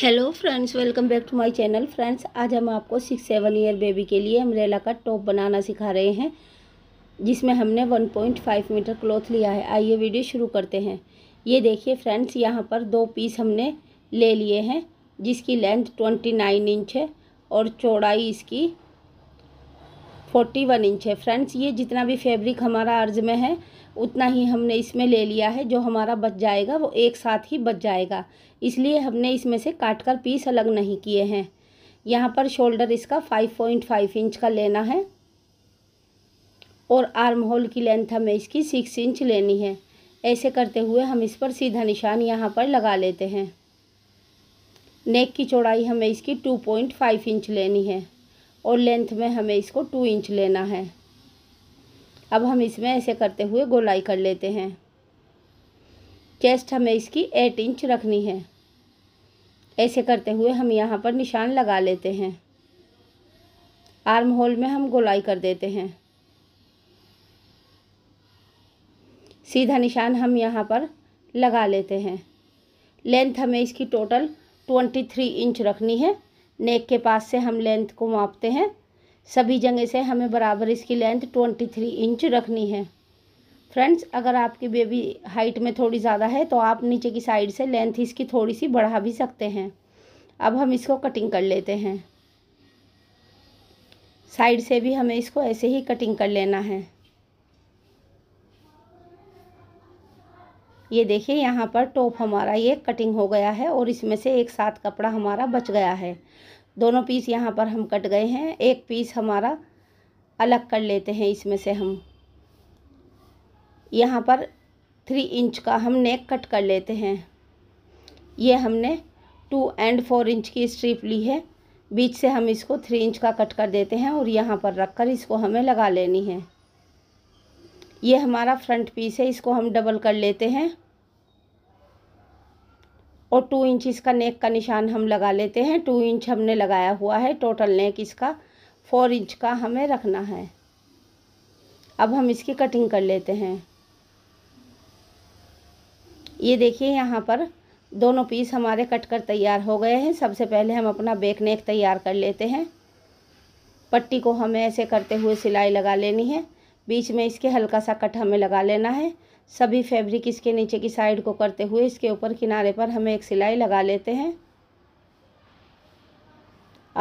hello friends welcome back to my channel friends आज हम आपको सिक्स सेवन ईयर बेबी के लिए अम्ब्रेला का टॉप बनाना सिखा रहे हैं जिसमें हमने 1.5 मीटर क्लॉथ लिया है आइए वीडियो शुरू करते हैं ये देखिए फ्रेंड्स यहाँ पर दो पीस हमने ले लिए हैं जिसकी लेंथ 29 इंच है और चौड़ाई इसकी फोर्टी इंच है फ्रेंड्स ये जितना भी फेब्रिक हमारा अर्ज में है उतना ही हमने इसमें ले लिया है जो हमारा बच जाएगा वो एक साथ ही बच जाएगा इसलिए हमने इसमें से काट कर पीस अलग नहीं किए हैं यहाँ पर शोल्डर इसका फाइव पॉइंट फाइव इंच का लेना है और आर्म होल की लेंथ हमें इसकी सिक्स इंच लेनी है ऐसे करते हुए हम इस पर सीधा निशान यहाँ पर लगा लेते हैं नेक की चौड़ाई हमें इसकी टू पॉइंट फाइव इंच लेनी है और लेंथ में हमें इसको टू इंच लेना है अब हम इसमें ऐसे करते हुए गोलाई कर लेते हैं चेस्ट हमें इसकी एट इंच रखनी है ऐसे करते हुए हम यहाँ पर निशान लगा लेते हैं आर्म होल में हम गोलाई कर देते हैं सीधा निशान हम यहाँ पर लगा लेते हैं लेंथ हमें इसकी टोटल ट्वेंटी थ्री इंच रखनी है नेक के पास से हम लेंथ को मापते हैं सभी जगह से हमें बराबर इसकी लेंथ ट्वेंटी थ्री इंच रखनी है फ्रेंड्स अगर आपकी बेबी हाइट में थोड़ी ज़्यादा है तो आप नीचे की साइड से लेंथ इसकी थोड़ी सी बढ़ा भी सकते हैं अब हम इसको कटिंग कर लेते हैं साइड से भी हमें इसको ऐसे ही कटिंग कर लेना है ये देखिए यहाँ पर टॉप हमारा ये कटिंग हो गया है और इसमें से एक साथ कपड़ा हमारा बच गया है दोनों पीस यहाँ पर हम कट गए हैं एक पीस हमारा अलग कर लेते हैं इसमें से हम यहाँ पर थ्री इंच का हम नेक कट कर लेते हैं ये हमने टू एंड फोर इंच की स्ट्रिप ली है बीच से हम इसको थ्री इंच का कट कर देते हैं और यहाँ पर रख कर इसको हमें लगा लेनी है ये हमारा फ्रंट पीस है इसको हम डबल कर लेते हैं और टू इंच इसका नेक का निशान हम लगा लेते हैं टू इंच हमने लगाया हुआ है टोटल नेक इसका फोर इंच का हमें रखना है अब हम इसकी कटिंग कर लेते हैं ये देखिए यहाँ पर दोनों पीस हमारे कट कर तैयार हो गए हैं सबसे पहले हम अपना बेक नेक तैयार कर लेते हैं पट्टी को हमें ऐसे करते हुए सिलाई लगा लेनी है बीच में इसके हल्का सा कट हमें लगा लेना है सभी फैब्रिक इसके नीचे की साइड को करते हुए इसके ऊपर किनारे पर हमें एक सिलाई लगा लेते हैं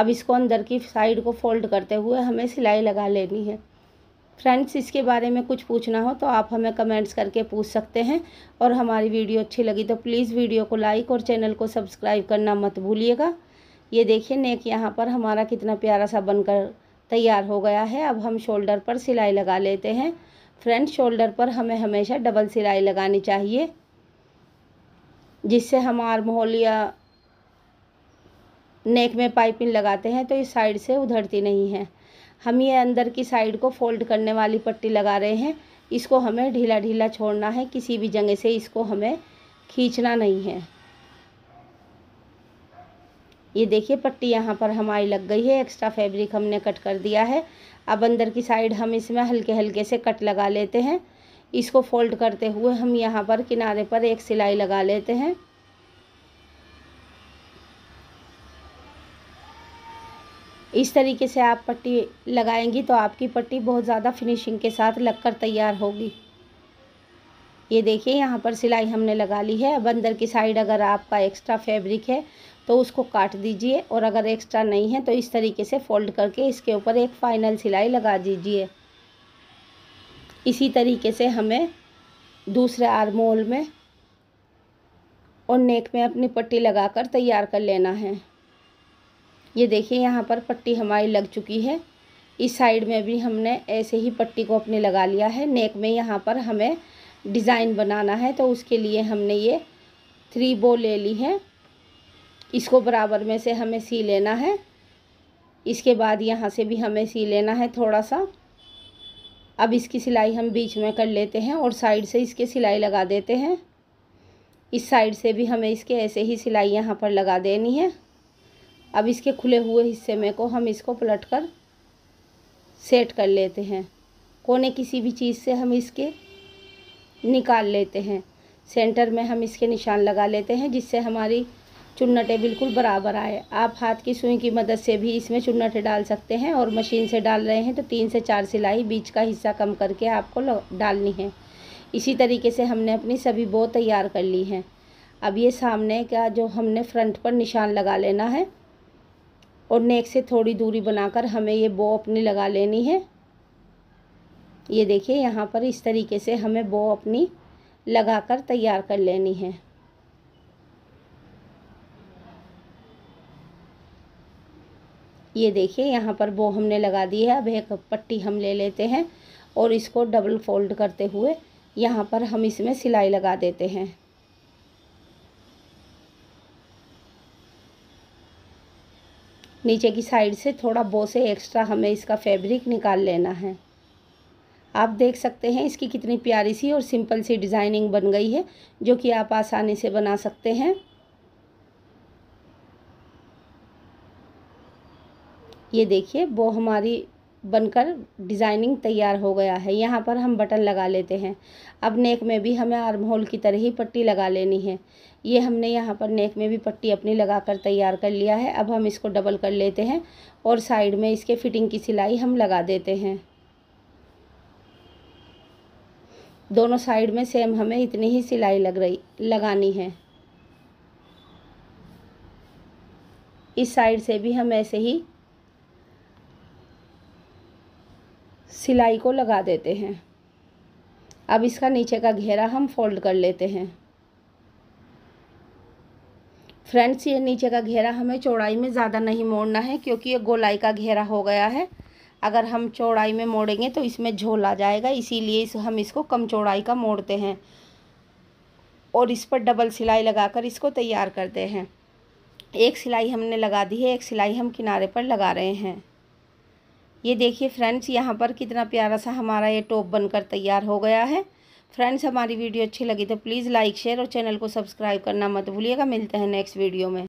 अब इसको अंदर की साइड को फोल्ड करते हुए हमें सिलाई लगा लेनी है फ्रेंड्स इसके बारे में कुछ पूछना हो तो आप हमें कमेंट्स करके पूछ सकते हैं और हमारी वीडियो अच्छी लगी तो प्लीज़ वीडियो को लाइक और चैनल को सब्सक्राइब करना मत भूलिएगा ये देखिए नेक यहाँ पर हमारा कितना प्यारा सा बनकर तैयार हो गया है अब हम शोल्डर पर सिलाई लगा लेते हैं फ्रंट शोल्डर पर हमें हमेशा डबल सिलाई लगानी चाहिए जिससे हम आर्महोल या नेक में पाइपिंग लगाते हैं तो इस साइड से उधरती नहीं है हम ये अंदर की साइड को फोल्ड करने वाली पट्टी लगा रहे हैं इसको हमें ढीला ढीला छोड़ना है किसी भी जगह से इसको हमें खींचना नहीं है ये देखिए पट्टी यहाँ पर हमारी लग गई है एक्स्ट्रा फैब्रिक हमने कट कर दिया है अब अंदर की साइड हम इसमें हल्के हल्के से कट लगा लेते हैं इसको फोल्ड करते हुए हम यहाँ पर किनारे पर एक सिलाई लगा लेते हैं इस तरीके से आप पट्टी लगाएंगी तो आपकी पट्टी बहुत ज़्यादा फिनिशिंग के साथ लगकर तैयार होगी ये देखिए यहाँ पर सिलाई हमने लगा ली है अब अंदर की साइड अगर आपका एक्स्ट्रा फैब्रिक है तो उसको काट दीजिए और अगर एक्स्ट्रा नहीं है तो इस तरीके से फोल्ड करके इसके ऊपर एक फाइनल सिलाई लगा दीजिए इसी तरीके से हमें दूसरे आर्म होल में और नेक में अपनी पट्टी लगाकर तैयार कर लेना है ये देखिए यहाँ पर पट्टी हमारी लग चुकी है इस साइड में भी हमने ऐसे ही पट्टी को अपने लगा लिया है नेक में यहाँ पर हमें डिज़ाइन बनाना है तो उसके लिए हमने ये थ्री बो ले ली है इसको बराबर में से हमें सी लेना है इसके बाद यहाँ से भी हमें सी लेना है थोड़ा सा अब इसकी सिलाई हम बीच में कर लेते हैं और साइड से इसके सिलाई लगा देते हैं इस साइड से भी हमें इसके ऐसे ही सिलाई यहाँ पर लगा देनी है अब इसके खुले हुए हिस्से में को हम इसको पलट कर सेट कर लेते हैं कोने किसी भी चीज़ से हम इसके निकाल लेते हैं सेंटर में हम इसके निशान लगा लेते हैं जिससे हमारी चुन्नटें बिल्कुल बराबर आए आप हाथ की सुई की मदद से भी इसमें चुन्नटें डाल सकते हैं और मशीन से डाल रहे हैं तो तीन से चार सिलाई बीच का हिस्सा कम करके आपको डालनी है इसी तरीके से हमने अपनी सभी बो तैयार कर ली हैं अब ये सामने का जो हमने फ्रंट पर निशान लगा लेना है और नेक से थोड़ी दूरी बनाकर हमें ये बो अपनी लगा लेनी है ये देखिए यहाँ पर इस तरीके से हमें बो अपनी लगाकर तैयार कर लेनी है ये देखिए यहाँ पर बो हमने लगा दी है अब एक पट्टी हम ले लेते हैं और इसको डबल फोल्ड करते हुए यहाँ पर हम इसमें सिलाई लगा देते हैं नीचे की साइड से थोड़ा बो से एक्स्ट्रा हमें इसका फैब्रिक निकाल लेना है आप देख सकते हैं इसकी कितनी प्यारी सी और सिंपल सी डिज़ाइनिंग बन गई है जो कि आप आसानी से बना सकते हैं ये देखिए वो हमारी बनकर डिज़ाइनिंग तैयार हो गया है यहाँ पर हम बटन लगा लेते हैं अब नेक में भी हमें आर्म होल की तरह ही पट्टी लगा लेनी है ये हमने यहाँ पर नेक में भी पट्टी अपनी लगा कर तैयार कर लिया है अब हम इसको डबल कर लेते हैं और साइड में इसके फिटिंग की सिलाई हम लगा देते हैं दोनों साइड में सेम हमें इतनी ही सिलाई लग रही लगानी है इस साइड से भी हम ऐसे ही सिलाई को लगा देते हैं अब इसका नीचे का घेरा हम फोल्ड कर लेते हैं फ्रेंड्स ये नीचे का घेरा हमें चौड़ाई में ज़्यादा नहीं मोड़ना है क्योंकि ये गोलाई का घेरा हो गया है अगर हम चौड़ाई में मोड़ेंगे तो इसमें झोल आ जाएगा इसीलिए इस हम इसको कम चौड़ाई का मोड़ते हैं और इस पर डबल सिलाई लगाकर इसको तैयार करते हैं एक सिलाई हमने लगा दी है एक सिलाई हम किनारे पर लगा रहे हैं ये देखिए फ्रेंड्स यहाँ पर कितना प्यारा सा हमारा ये टॉप बनकर तैयार हो गया है फ्रेंड्स हमारी वीडियो अच्छी लगी तो प्लीज़ लाइक शेयर और चैनल को सब्सक्राइब करना मत भूलिएगा मिलते हैं नेक्स्ट वीडियो में